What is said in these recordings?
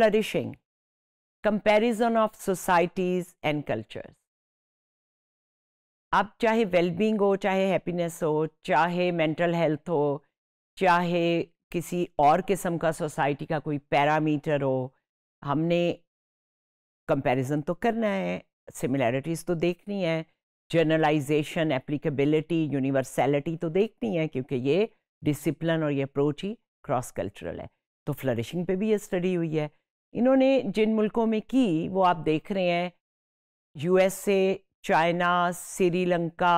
flourishing, comparison of societies and cultures आप चाहे wellbeing हो चाहे हैप्पीनेस हो चाहे मेंटल हेल्थ हो चाहे किसी और किस्म का सोसाइटी का कोई पैरामीटर हो हमने कंपैरिजन तो करना है सिमिलैरिटीज़ तो देखनी है जर्नलाइजेशन एप्लीकेबिलिटी यूनिवर्सैलिटी तो देखनी है क्योंकि ये डिसिप्लिन और ये अप्रोच ही क्रॉस कल्चरल है तो फ्लरिशिंग पे भी ये स्टडी हुई है इन्होंने जिन मुल्कों में की वो आप देख रहे हैं USA China Sri Lanka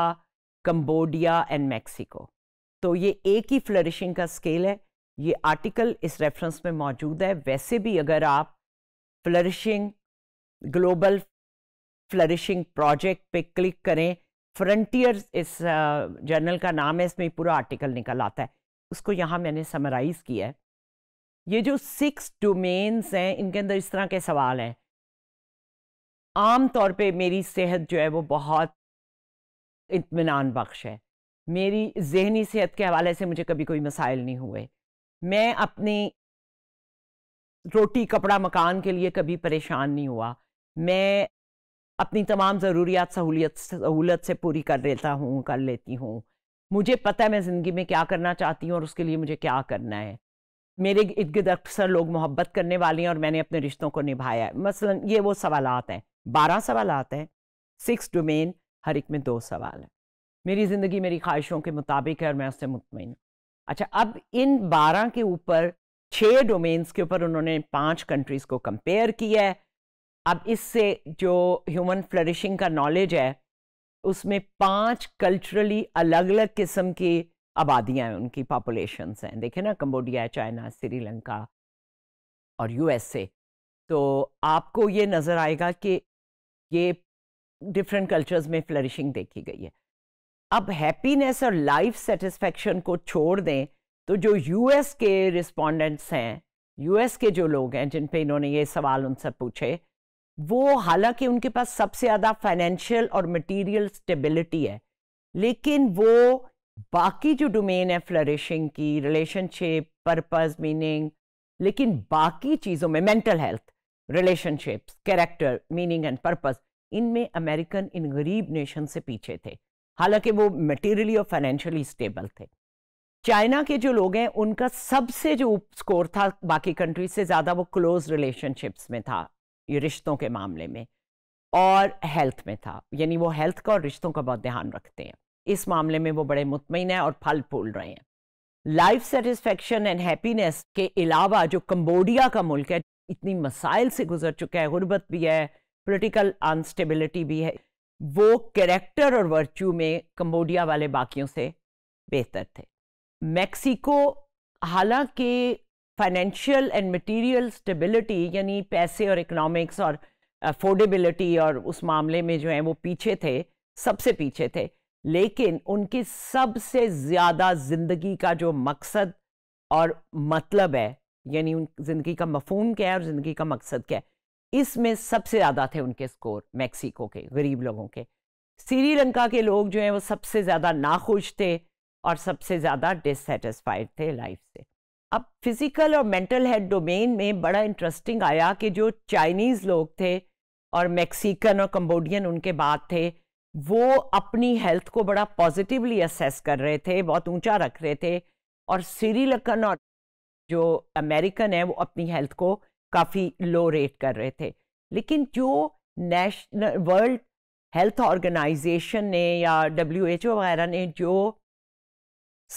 Cambodia and Mexico तो ये एक ही फ्लरिशिंग का स्केल है ये आर्टिकल इस रेफरेंस में मौजूद है वैसे भी अगर आप फ्लरिशिंग ग्लोबल फ्लरिशिंग प्रोजेक्ट पे क्लिक करें फ्रंटियर इस जर्नल uh, का नाम है इसमें पूरा आर्टिकल निकल आता है उसको यहाँ मैंने समराइज़ किया है ये जो सिक्स डोमेन्स हैं इनके अंदर इस तरह के सवाल हैं आम तौर पे मेरी सेहत जो है वो बहुत इतमान बख्श है मेरी जहनी सेहत के हवाले से मुझे कभी कोई मसाइल नहीं हुए मैं अपनी रोटी कपड़ा मकान के लिए कभी परेशान नहीं हुआ मैं अपनी तमाम ज़रूरियात सहूलियत सहूलत से पूरी कर लेता हूँ कर लेती हूँ मुझे पता है मैं ज़िंदगी में क्या करना चाहती हूँ और उसके लिए मुझे क्या करना है मेरे इर्द गिर्द अक्सर लोग मोहब्बत करने वाले हैं और मैंने अपने रिश्तों को निभाया है मसलन ये वो सवाल हैं बारह सवाल हैं सिक्स डोमेन हर एक में दो सवाल हैं मेरी ज़िंदगी मेरी ख्वाहिशों के मुताबिक है और मैं उससे मुतमिन हूँ अच्छा अब इन बारह के ऊपर छः डोमेन्स के ऊपर उन्होंने पाँच कंट्रीज़ को कंपेयर किया है अब इससे जो ह्यूमन फ्लरिशिंग का नॉलेज है उसमें पाँच कल्चरली अलग अलग किस्म की आबादियाँ हैं उनकी पॉपुलेशंस हैं देखे ना कम्बोडिया चाइना श्रीलंका और यूएसए तो आपको ये नज़र आएगा कि ये डिफरेंट कल्चर्स में फ्लरिशिंग देखी गई है अब हैप्पीनेस और लाइफ सेटिस्फेक्शन को छोड़ दें तो जो यूएस के रिस्पोंडेंट्स हैं यूएस के जो लोग हैं जिन पे इन्होंने ये सवाल उनसे पूछे वो हालांकि उनके पास सबसे ज़्यादा फाइनेंशियल और मटेरियल स्टेबिलिटी है लेकिन वो बाकी जो डोमेन है फ्लरिशिंग की रिलेशनशिप पर्पस मीनिंग लेकिन बाकी चीज़ों में mental health relationships character meaning and purpose इनमें अमेरिकन इन गरीब नेशन से पीछे थे हालांकि वो मटेरियली और फाइनेंशियली स्टेबल थे चाइना के जो लोग हैं उनका सबसे जो स्कोर था बाकी कंट्रीज से ज़्यादा वो क्लोज रिलेशनशिप्स में था ये रिश्तों के मामले में और हेल्थ में था यानी वो हेल्थ का और रिश्तों का बहुत ध्यान रखते हैं इस मामले में वो बड़े मुतमिन हैं और फल फूल रहे हैं लाइफ सेटिस्फेक्शन एंड हैप्पीनेस के अलावा जो कम्बोडिया का मुल्क है इतनी मसाइल से गुजर चुका है गुर्बत भी है पोलिटिकल अनस्टेबिलिटी भी है वो करेक्टर और वर्च्यू में कम्बोडिया वाले बाकियों से बेहतर थे मैक्सिको हालांकि फाइनेंशियल एंड मटीरियल स्टेबिलिटी यानी पैसे और इकोनॉमिक्स और अफोर्डेबिलिटी और उस मामले में जो है वो पीछे थे सबसे पीछे थे लेकिन उनकी सबसे ज़्यादा ज़िंदगी का जो मकसद और मतलब है यानी उन ज़िंदगी का मफहम क्या है और ज़िंदगी का मकसद क्या है इसमें सबसे ज़्यादा थे उनके स्कोर मैक्सिको के गरीब लोगों के श्रीलंका के लोग जो हैं वो सबसे ज़्यादा नाखुश थे और सबसे ज़्यादा डिससेटिस्फाइड थे लाइफ से अब फिज़िकल और मेंटल हेल्थ डोमेन में बड़ा इंटरेस्टिंग आया कि जो चाइनीज़ लोग थे और मैक्सिकन और कम्बोडियन उनके बाद थे वो अपनी हेल्थ को बड़ा पॉजिटिवली असेस कर रहे थे बहुत ऊंचा रख रहे थे और सीरीलकन और जो अमेरिकन है वो अपनी हेल्थ को काफ़ी लो रेट कर रहे थे लेकिन जो नेशनल वर्ल्ड हेल्थ ऑर्गेनाइजेशन ने या डब्ल्यू एच ओ वगैरह ने जो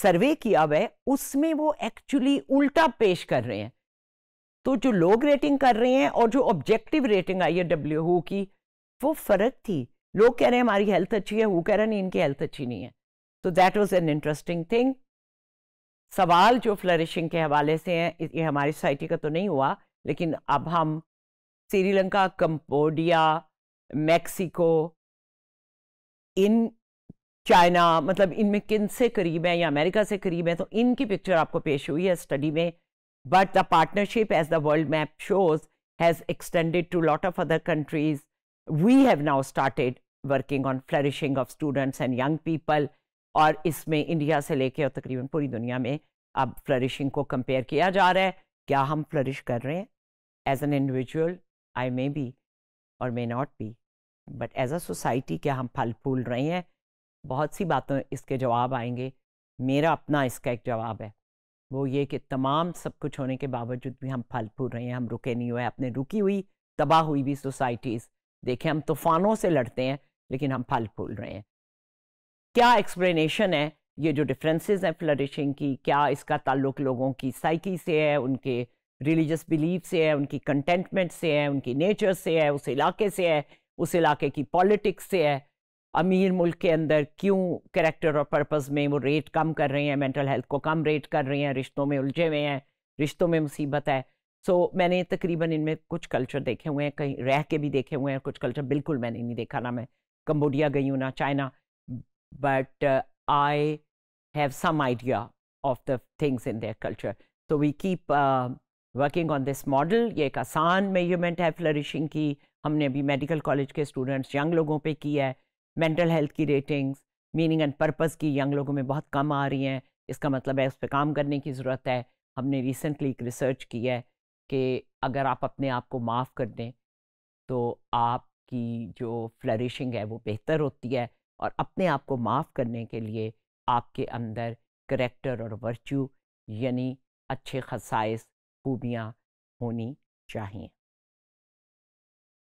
सर्वे किया हुआ है उसमें वो एक्चुअली उल्टा पेश कर रहे हैं तो जो लोग रेटिंग कर रहे हैं और जो ऑब्जेक्टिव रेटिंग आई है डब्ल्यू की वो फ़र्क थी लोग कह रहे हैं हमारी हेल्थ अच्छी है वो कह रहे हैं इनकी हेल्थ अच्छी नहीं है तो that was an interesting thing सवाल जो फ्लरिशिंग के हवाले से हैं ये हमारी सोसाइटी का तो नहीं हुआ लेकिन अब हम श्रीलंका कंबोडिया मैक्सिको इन चाइना मतलब इनमें किन से करीब है या अमेरिका से करीब है तो इनकी पिक्चर आपको पेश हुई है स्टडी में but the partnership as the world map shows has extended to lot of other countries we have now started working on flourishing of students and young people और इसमें इंडिया से लेके और तकरीबन पूरी दुनिया में अब फ्लरिशिंग को कंपेयर किया जा रहा है क्या हम फ्लरिश कर रहे हैं as an individual I may be or may not be but as a society क्या हम फल फूल रहे हैं बहुत सी बातों इसके जवाब आएंगे मेरा अपना इसका एक जवाब है वो ये कि तमाम सब कुछ होने के बावजूद भी हम फल फूल रहे हैं हम रुके नहीं हुए अपने रुकी हुई तबाह हुई भी सोसाइटीज़ देखें हम तूफ़ानों से लड़ते हैं लेकिन हम फल फूल रहे हैं क्या एक्सप्लेनेशन है ये जो डिफरेंसेस हैं फ्लरिशिंग की क्या इसका ताल्लुक लोगों की साइकी से है उनके रिलीजियस बिलीफ से है उनकी कंटेंटमेंट से है उनकी नेचर से है उस इलाके से है उस इलाके की पॉलिटिक्स से है अमीर मुल्क के अंदर क्यों करेक्टर और पर्पस में वो रेट कम कर रहे हैं मेंटल हेल्थ को कम रेट कर रहे हैं रिश्तों में उलझे हुए हैं रिश्तों में मुसीबत है सो so, मैंने तकरीबन इनमें कुछ कल्चर देखे हुए हैं कहीं रह के भी देखे हुए हैं कुछ कल्चर बिल्कुल मैंने नहीं देखा ना मैं कम्बोडिया गई हूँ ना China but I have some idea of the things in their culture तो we keep working on this model ये एक आसान मेजरमेंट है फ्लरिशिंग की हमने अभी मेडिकल कॉलेज के स्टूडेंट्स यंग लोगों पे की है मेंटल हेल्थ की रेटिंग्स मीनिंग एंड पर्पस की यंग लोगों में बहुत कम आ रही हैं इसका मतलब है उस पर काम करने की ज़रूरत है हमने रिसेंटली एक रिसर्च की है कि अगर आप अपने आप को माफ़ कर दें तो आप की जो फ्लरिशिंग है वो बेहतर होती है और अपने आप को माफ़ करने के लिए आपके अंदर करेक्टर और वर्च्यू यानी अच्छे खसाइस खूबियाँ होनी चाहिए